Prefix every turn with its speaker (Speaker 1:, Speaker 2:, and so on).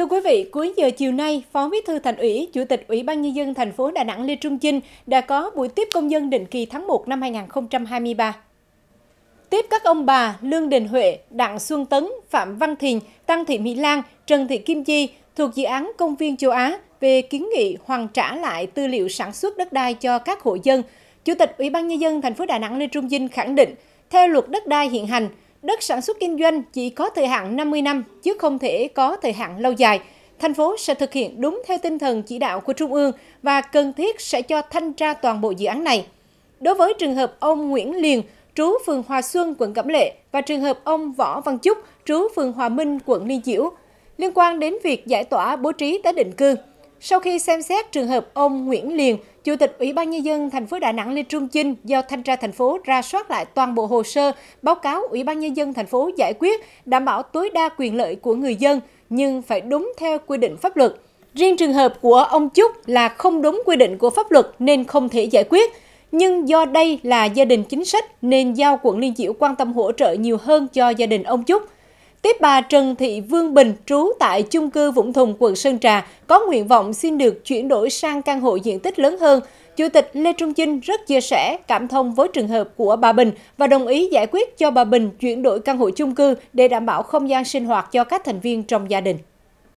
Speaker 1: Thưa quý vị, cuối giờ chiều nay, Phó Bí thư Thành ủy, Chủ tịch Ủy ban nhân dân thành phố Đà Nẵng Lê Trung Chinh đã có buổi tiếp công dân định kỳ tháng 1 năm 2023. Tiếp các ông bà Lương Đình Huệ, Đặng Xuân Tấn, Phạm Văn Thìn, Tăng Thị Mỹ Lan, Trần Thị Kim Chi thuộc dự án Công viên châu Á về kiến nghị hoàn trả lại tư liệu sản xuất đất đai cho các hộ dân. Chủ tịch Ủy ban nhân dân thành phố Đà Nẵng Lê Trung Chinh khẳng định, theo luật đất đai hiện hành, Đất sản xuất kinh doanh chỉ có thời hạn 50 năm chứ không thể có thời hạn lâu dài. Thành phố sẽ thực hiện đúng theo tinh thần chỉ đạo của Trung ương và cần thiết sẽ cho thanh tra toàn bộ dự án này. Đối với trường hợp ông Nguyễn Liền, trú phường Hòa Xuân, quận Cẩm Lệ và trường hợp ông Võ Văn Chúc, trú phường Hòa Minh, quận Liên Chiểu, liên quan đến việc giải tỏa bố trí tái định cư, sau khi xem xét trường hợp ông Nguyễn Liền, Chủ tịch Ủy ban Nhân dân thành phố Đà Nẵng Lê Trung Chinh giao thanh tra thành phố ra soát lại toàn bộ hồ sơ, báo cáo Ủy ban Nhân dân thành phố giải quyết, đảm bảo tối đa quyền lợi của người dân, nhưng phải đúng theo quy định pháp luật. Riêng trường hợp của ông Chúc là không đúng quy định của pháp luật nên không thể giải quyết. Nhưng do đây là gia đình chính sách nên giao quận Liên Chiểu quan tâm hỗ trợ nhiều hơn cho gia đình ông Chúc. Tiếp bà Trần Thị Vương Bình trú tại chung cư Vũng Thùng, quận Sơn Trà có nguyện vọng xin được chuyển đổi sang căn hộ diện tích lớn hơn. Chủ tịch Lê Trung Chinh rất chia sẻ, cảm thông với trường hợp của bà Bình và đồng ý giải quyết cho bà Bình chuyển đổi căn hộ chung cư để đảm bảo không gian sinh hoạt cho các thành viên trong gia đình.